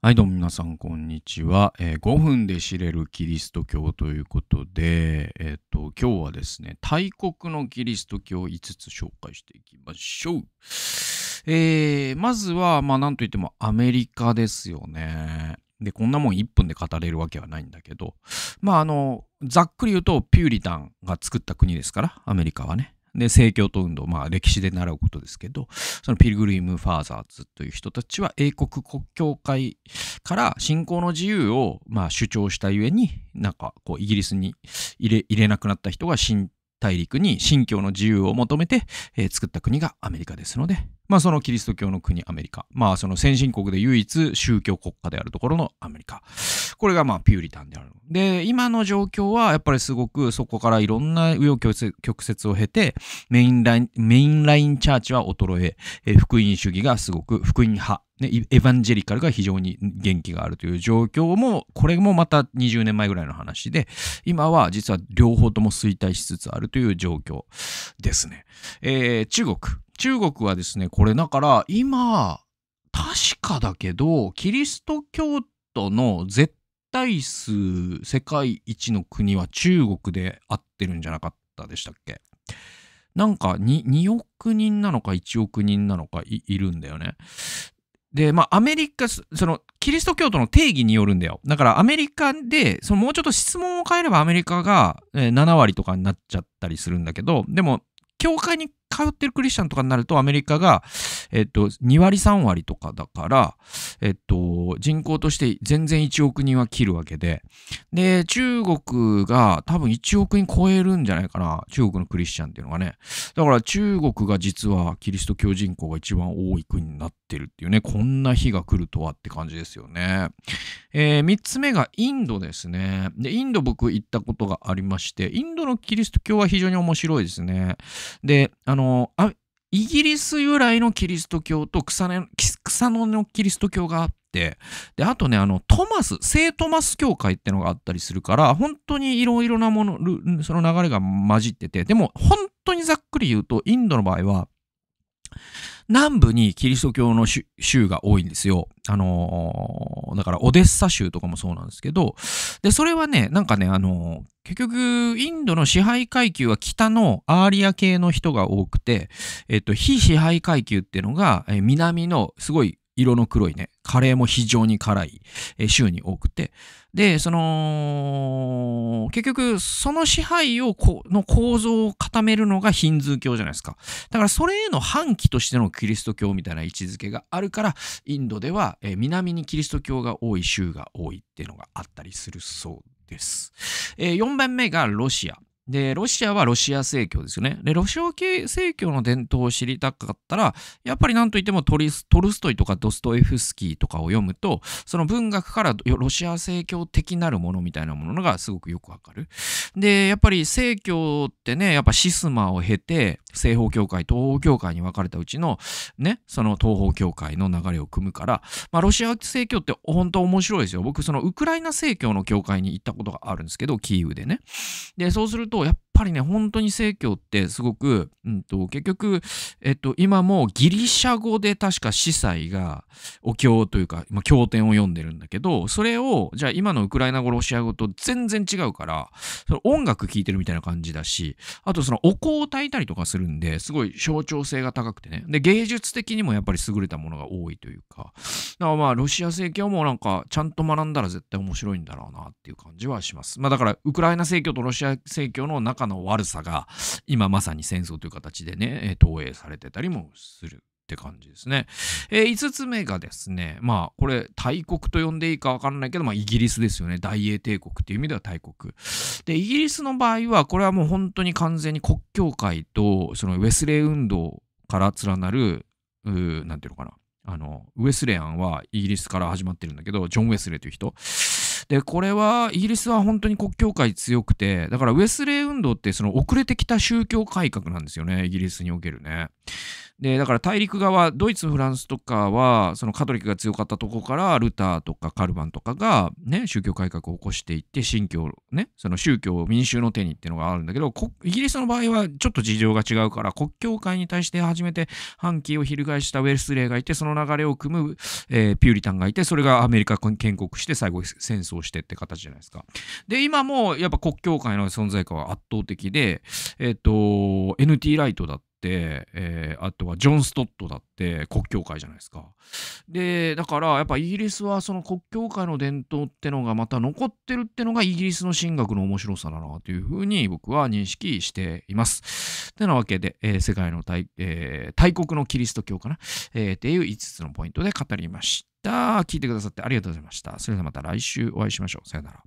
はい、どうも皆さん、こんにちは、えー、5分で知れるキリスト教ということで、えっ、ー、と、今日はですね、大国のキリスト教を5つ紹介していきましょう。えー、まずは、まあ、なんといってもアメリカですよね。で、こんなもん1分で語れるわけはないんだけど、まあ、あの、ざっくり言うと、ピューリタンが作った国ですから、アメリカはね。で、聖教徒運動、まあ歴史で習うことですけど、そのピルグリム・ファーザーズという人たちは英国国教会から信仰の自由をまあ主張したゆえに、なんかこうイギリスに入れ入れなくなった人が信大陸に信教の自由を求めて、えー、作った国がアメリカですので、まあ、そのキリスト教の国アメリカ、まあ、その先進国で唯一宗教国家であるところのアメリカこれがまあピューリタンであるで今の状況はやっぱりすごくそこからいろんな右余曲折を経てメインラインメインラインチャーチは衰ええー、福音主義がすごく福音派ね、エヴァンジェリカルが非常に元気があるという状況も、これもまた20年前ぐらいの話で、今は実は両方とも衰退しつつあるという状況ですね。えー、中国。中国はですね、これだから今、確かだけど、キリスト教徒の絶対数世界一の国は中国で合ってるんじゃなかったでしたっけなんか 2, 2億人なのか1億人なのかいるんだよね。で、まあ、アメリカ、その、キリスト教徒の定義によるんだよ。だから、アメリカで、その、もうちょっと質問を変えれば、アメリカが、え7割とかになっちゃったりするんだけど、でも、教会に通ってるクリスチャンとかになると、アメリカが、えっと、2割3割とかだから、えっと、人口として全然1億人は切るわけで、で、中国が多分1億人超えるんじゃないかな、中国のクリスチャンっていうのがね。だから中国が実はキリスト教人口が一番多い国になってるっていうね、こんな日が来るとはって感じですよね。えー、3つ目がインドですね。で、インド僕行ったことがありまして、インドのキリスト教は非常に面白いですね。で、あの、イギリス由来のキリスト教と草草野のキリスト教があって、で、あとね、あの、トマス、聖トマス教会ってのがあったりするから、本当にいろいろなもの、その流れが混じってて、でも本当にざっくり言うと、インドの場合は、南部にキリスト教の州が多いんですよ。あのー、だからオデッサ州とかもそうなんですけど、で、それはね、なんかね、あのー、結局、インドの支配階級は北のアーリア系の人が多くて、えっと、非支配階級っていうのが、え南のすごい色の黒いね、カレーも非常に辛い、えー、州に多くて。で、その、結局、その支配をこの構造を固めるのがヒンズー教じゃないですか。だからそれへの反旗としてのキリスト教みたいな位置づけがあるから、インドでは、えー、南にキリスト教が多い州が多いっていうのがあったりするそうです。えー、4番目がロシア。で、ロシアはロシア正教ですよね。で、ロシア系正教の伝統を知りたかったら、やっぱりなんといってもトリストルストイとかドストエフスキーとかを読むと、その文学からロシア正教的なるものみたいなものがすごくよくわかる。で、やっぱり正教ってね、やっぱシスマを経て、西方教会、東方教会に分かれたうちの、ね、その東方教会の流れを組むから、まあ、ロシア正教って本当面白いですよ。僕、そのウクライナ正教の教会に行ったことがあるんですけど、キーウでね。で、そうすると、と、やっぱりね本当に正教ってすごく、うんと、結局、えっと、今もギリシャ語で確か司祭がお経というか、まあ、経典を読んでるんだけどそれをじゃあ今のウクライナ語ロシア語と全然違うからその音楽聴いてるみたいな感じだしあとそのお香を焚いたりとかするんですごい象徴性が高くてねで芸術的にもやっぱり優れたものが多いというかだからまあロシア正教もなんかちゃんと学んだら絶対面白いんだろうなっていう感じはします。まあ、だからウクライナ正教とロシア正教の中の悪さが今まさに戦争という形でね投影されてたりもするって感じですね。えー、5つ目がですね、まあこれ大国と呼んでいいかわかんないけど、まあイギリスですよね。大英帝国っていう意味では大国。で、イギリスの場合は、これはもう本当に完全に国教会と、そのウェスレー運動から連なる、うーなんていうのかな。あの、ウェスレアンはイギリスから始まってるんだけど、ジョン・ウェスレーという人。でこれはイギリスは本当に国教会強くてだからウェスレー運動ってその遅れてきた宗教改革なんですよねイギリスにおけるね。でだから大陸側ドイツフランスとかはそのカトリックが強かったとこからルターとかカルバンとかが、ね、宗教改革を起こしていって信教、ね、その宗教を民衆の手にっていうのがあるんだけどイギリスの場合はちょっと事情が違うから国教会に対して初めて反旗を翻したウェルスレーがいてその流れを組む、えー、ピューリタンがいてそれがアメリカ建国して最後戦争をしてって形じゃないですか。で、今もやっぱ国教会の存在感は圧倒的で、えっ、ー、と、NT ライトだった、えー、あとはジョン・ストットだって国教会じゃないですか。でだからやっぱイギリスはその国教会の伝統ってのがまた残ってるってのがイギリスの神学の面白さだなというふうに僕は認識しています。てなわけで、えー、世界の大,、えー、大国のキリスト教かな、えー、っていう5つのポイントで語りました。聞いてくださってありがとうございました。それではまた来週お会いしましょう。さよなら。